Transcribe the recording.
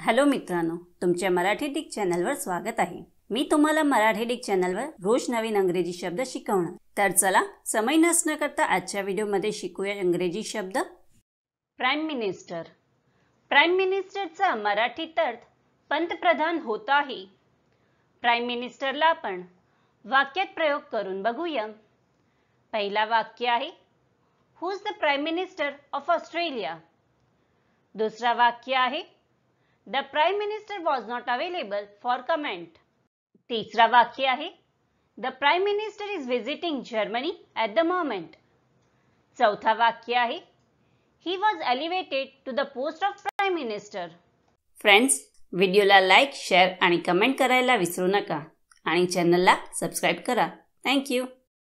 hello मित्रांनो तुमच्या Marathi Dick चॅनलवर स्वागत आहे मी तुम्हाला मराठी डिक चॅनलवर रोज नवीन अंग्रेजी शब्द शिकवणार तर चला समय नसण्याकरता करता आजच्या व्हिडिओमध्ये शिकूया इंग्रजी शब्द प्राईम मिनिस्टर प्राईम मिनिस्टरचा मराठीत अर्थ पंतप्रधान होत आहे प्राईम मिनिस्टरला आपण वाक्यात प्रयोग करून बघूया पहिला वाक्य आहे who is the prime minister of Australia दुसरा वाक्य आहे the prime minister was not available for comment तिसरा वाक्य आहे the prime minister is visiting Germany at the moment चौथा वाक्य आहे he was elevated to the post of prime minister friends व्हिडिओला लाईक शेअर आणि कमेंट करायला विसरू नका आणि चॅनलला सबस्क्राईब करा थँक्यू